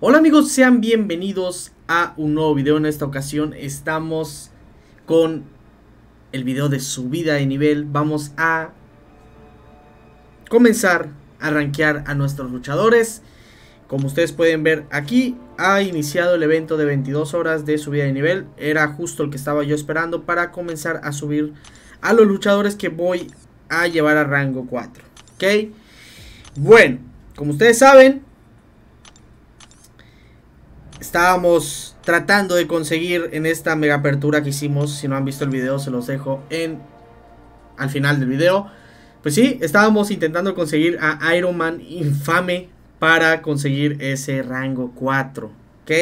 Hola amigos, sean bienvenidos a un nuevo video. En esta ocasión estamos con el video de subida de nivel. Vamos a comenzar a rankear a nuestros luchadores. Como ustedes pueden ver aquí, ha iniciado el evento de 22 horas de subida de nivel. Era justo el que estaba yo esperando para comenzar a subir a los luchadores que voy a llevar a rango 4. ¿Ok? Bueno, como ustedes saben, estábamos tratando de conseguir en esta mega apertura que hicimos. Si no han visto el video, se los dejo en al final del video. Pues sí, estábamos intentando conseguir a Iron Man infame para conseguir ese rango 4, ¿ok?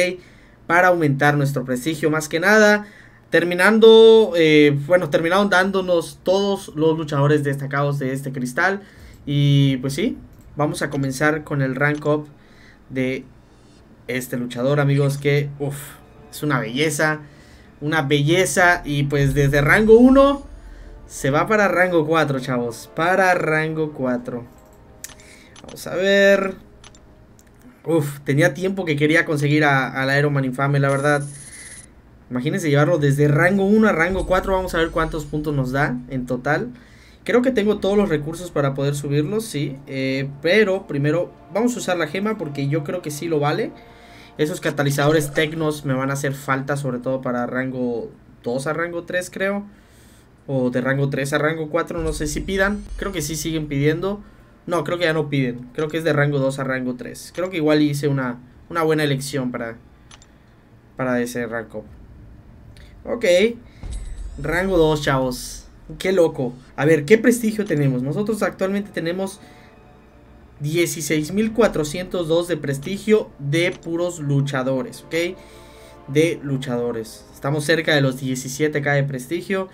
Para aumentar nuestro prestigio más que nada. Terminando, eh, bueno, terminaron dándonos todos los luchadores destacados de este cristal. Y pues sí, vamos a comenzar con el rank up de este luchador, amigos, que uff es una belleza, una belleza y pues desde rango 1 se va para rango 4, chavos, para rango 4. Vamos a ver. Uf, tenía tiempo que quería conseguir al aeroman Man infame, la verdad. Imagínense llevarlo desde rango 1 a rango 4, vamos a ver cuántos puntos nos da en total. Creo que tengo todos los recursos para poder subirlos, sí. Eh, pero primero vamos a usar la gema porque yo creo que sí lo vale. Esos catalizadores tecnos me van a hacer falta, sobre todo para rango 2 a rango 3, creo. O de rango 3 a rango 4, no sé si pidan. Creo que sí siguen pidiendo. No, creo que ya no piden. Creo que es de rango 2 a rango 3. Creo que igual hice una, una buena elección para, para ese rango. Ok. Rango 2, chavos. Qué loco. A ver, ¿qué prestigio tenemos? Nosotros actualmente tenemos 16.402 de prestigio de puros luchadores, ¿ok? De luchadores. Estamos cerca de los 17k de prestigio.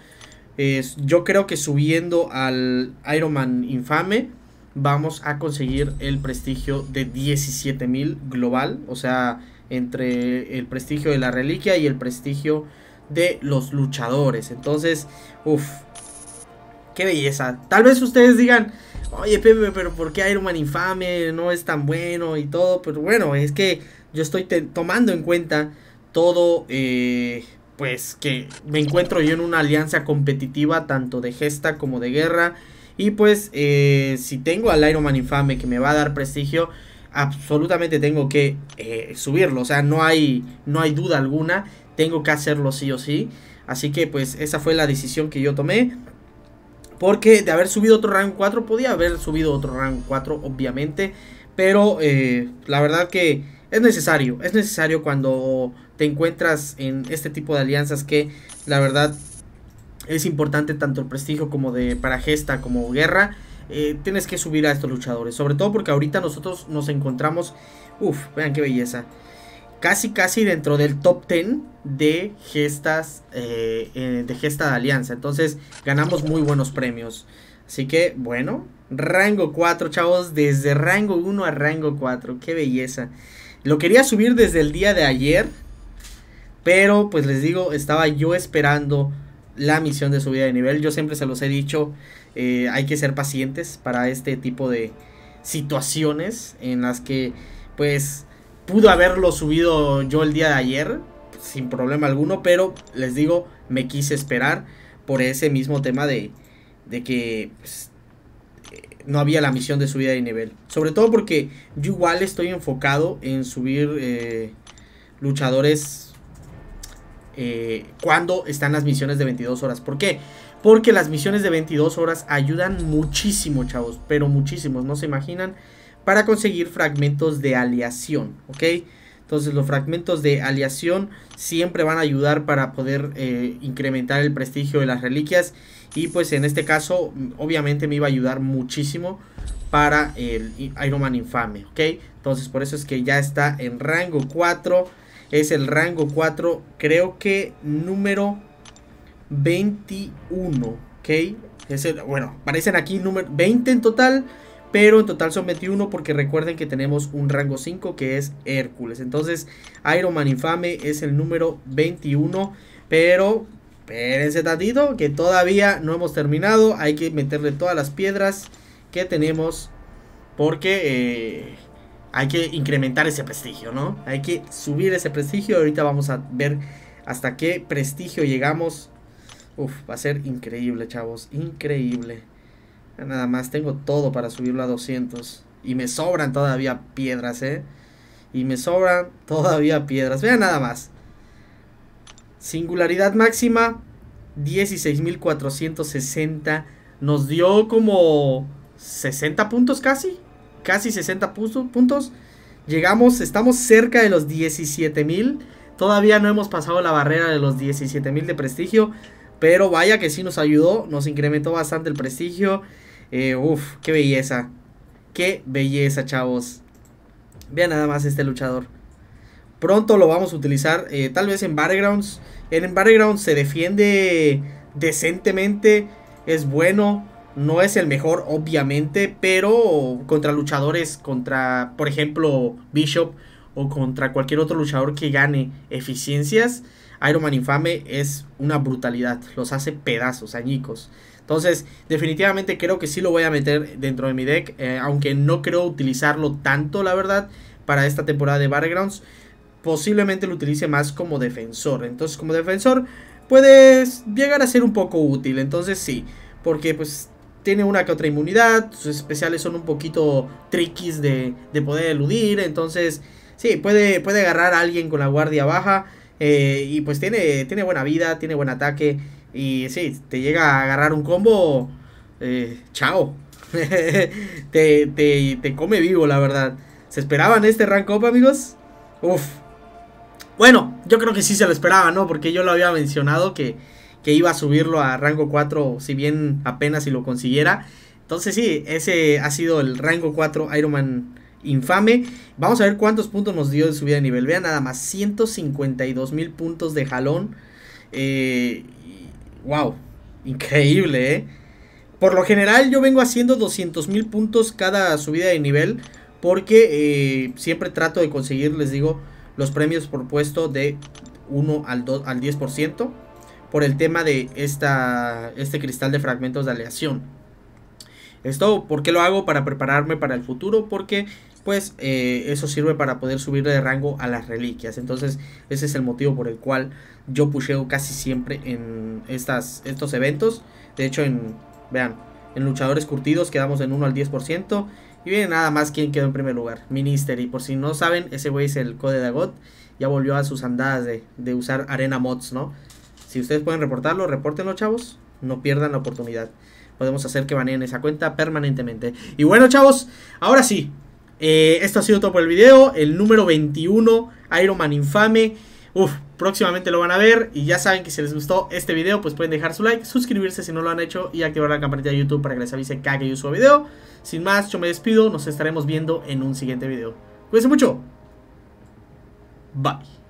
yo creo que subiendo al Iron Man infame vamos a conseguir el prestigio de 17.000 global. O sea, entre el prestigio de la reliquia y el prestigio de los luchadores. Entonces, uff, Qué belleza. Tal vez ustedes digan, oye Pepe, pero ¿por qué Iron Man infame? No es tan bueno y todo. Pero bueno, es que yo estoy tomando en cuenta todo, eh, pues que me encuentro yo en una alianza competitiva tanto de gesta como de guerra. Y pues eh, si tengo al Iron Man infame que me va a dar prestigio, absolutamente tengo que eh, subirlo. O sea, no hay, no hay duda alguna. Tengo que hacerlo sí o sí. Así que pues esa fue la decisión que yo tomé. Porque de haber subido otro rank 4, podía haber subido otro rank 4, obviamente. Pero eh, la verdad que es necesario. Es necesario cuando te encuentras en este tipo de alianzas que la verdad es importante tanto el prestigio como de para gesta como guerra. Eh, tienes que subir a estos luchadores. Sobre todo porque ahorita nosotros nos encontramos. Uf, vean qué belleza casi casi dentro del top 10 de gestas eh, eh, de gesta de alianza. Entonces ganamos muy buenos premios. Así que bueno, rango 4 chavos, desde rango 1 a rango 4, qué belleza. Lo quería subir desde el día de ayer, pero pues les digo, estaba yo esperando la misión de subida de nivel. Yo siempre se los he dicho, eh, hay que ser pacientes para este tipo de situaciones en las que pues Pudo haberlo subido yo el día de ayer, sin problema alguno, pero les digo, me quise esperar por ese mismo tema de, de que pues, eh, no había la misión de subida de nivel. Sobre todo porque yo igual estoy enfocado en subir eh, luchadores eh, cuando están las misiones de 22 horas. ¿Por qué? Porque las misiones de 22 horas ayudan muchísimo, chavos, pero muchísimos, no se imaginan para conseguir fragmentos de aleación, ¿ok? Entonces los fragmentos de aleación siempre van a ayudar para poder eh, incrementar el prestigio de las reliquias y pues en este caso obviamente me iba a ayudar muchísimo para el Iron Man Infame, ¿ok? Entonces por eso es que ya está en rango 4, es el rango 4 creo que número 21, ¿ok? Es bueno, aparecen aquí número 20 en total pero en total son 21 porque recuerden que tenemos un rango 5 que es Hércules. Entonces Iron Man Infame es el número 21. Pero espérense tantito que todavía no hemos terminado. Hay que meterle todas las piedras que tenemos porque... Eh, hay que incrementar ese prestigio, ¿no? Hay que subir ese prestigio. Ahorita vamos a ver hasta qué prestigio llegamos. Uf, va a ser increíble, chavos. Increíble. Nada más, tengo todo para subirlo a 200. Y me sobran todavía piedras, ¿eh? Y me sobran todavía piedras. Vean nada más. Singularidad máxima, 16.460. Nos dio como 60 puntos casi. Casi 60 puntos. Llegamos, estamos cerca de los 17.000. Todavía no hemos pasado la barrera de los 17.000 de prestigio. Pero vaya que sí nos ayudó, nos incrementó bastante el prestigio. Eh, uf, qué belleza. Qué belleza, chavos. Vean nada más este luchador. Pronto lo vamos a utilizar, eh, tal vez en Battlegrounds. En Battlegrounds se defiende decentemente, es bueno, no es el mejor obviamente, pero contra luchadores, contra por ejemplo Bishop o contra cualquier otro luchador que gane eficiencias, Iron Man Infame es una brutalidad, los hace pedazos, añicos. Entonces, definitivamente creo que sí lo voy a meter dentro de mi deck, eh, aunque no creo utilizarlo tanto, la verdad, para esta temporada de Battlegrounds. Posiblemente lo utilice más como defensor. Entonces, como defensor, puedes llegar a ser un poco útil. Entonces, sí, porque pues tiene una que otra inmunidad, sus especiales son un poquito triquis de, poder eludir, entonces sí, puede, puede agarrar a alguien con la guardia baja eh, y pues tiene, tiene buena vida, tiene buen ataque y sí, te llega a agarrar un combo, eh, chao. te, come vivo, la verdad. ¿Se esperaban este rank up, amigos? Uf. Bueno, yo creo que sí se lo esperaba ¿no? Porque yo lo había mencionado que, iba a subirlo a rango 4, si bien apenas si lo consiguiera. Entonces sí, ese ha sido el rango 4 Iron Man infame. Vamos a ver cuántos puntos nos dio de subida de nivel. Vean nada más, 152 mil puntos de jalón. Eh, Wow, increíble, ¿eh? Por lo general yo vengo haciendo 200.000 puntos cada subida de nivel porque eh, siempre trato de conseguir, les digo, los premios propuestos de 1 al, al 10% por el tema de esta, este cristal de fragmentos de aleación. Esto, ¿por qué lo hago? Para prepararme para el futuro, porque pues eso sirve para poder subir de rango a las reliquias. Entonces ese es el motivo por el cual yo pusheo casi siempre en estas, estos eventos. De hecho, en, vean, en luchadores curtidos quedamos en 1 al 10%. Y bien, nada más quien quedó en primer lugar, y Por si no saben, ese güey es el Code de Agot. Ya volvió a sus andadas de, usar arena mods, ¿no? Si ustedes pueden reportarlo, Reportenlo chavos. No pierdan la oportunidad podemos hacer que baneen esa cuenta permanentemente. Y bueno, chavos, ahora sí, eh, esto ha sido todo por el video. El número 21, Iron Man Infame. Uf, próximamente lo van a ver. Y ya saben que si les gustó este video, pues pueden dejar su like, suscribirse si no lo han hecho y activar la campanita de YouTube para que les avise cada que yo suba video. Sin más, yo me despido. Nos estaremos viendo en un siguiente video. Cuídense mucho. Bye.